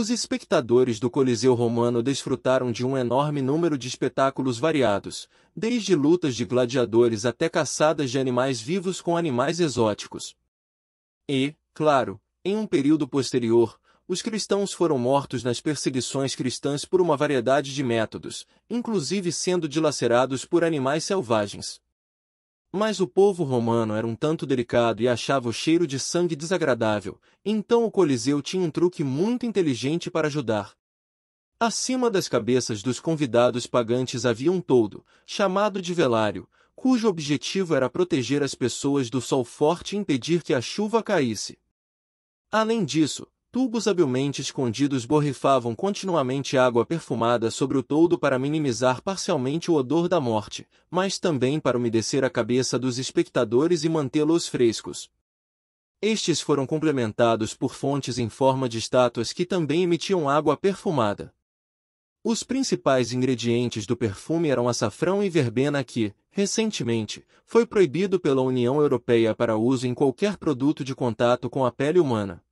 Os espectadores do Coliseu Romano desfrutaram de um enorme número de espetáculos variados, desde lutas de gladiadores até caçadas de animais vivos com animais exóticos. E, claro, em um período posterior, os cristãos foram mortos nas perseguições cristãs por uma variedade de métodos, inclusive sendo dilacerados por animais selvagens. Mas o povo romano era um tanto delicado e achava o cheiro de sangue desagradável, então o Coliseu tinha um truque muito inteligente para ajudar. Acima das cabeças dos convidados pagantes havia um toldo, chamado de velário, cujo objetivo era proteger as pessoas do sol forte e impedir que a chuva caísse. Além disso, Tubos habilmente escondidos borrifavam continuamente água perfumada sobre o toldo para minimizar parcialmente o odor da morte, mas também para umedecer a cabeça dos espectadores e mantê-los frescos. Estes foram complementados por fontes em forma de estátuas que também emitiam água perfumada. Os principais ingredientes do perfume eram açafrão e verbena que, recentemente, foi proibido pela União Europeia para uso em qualquer produto de contato com a pele humana.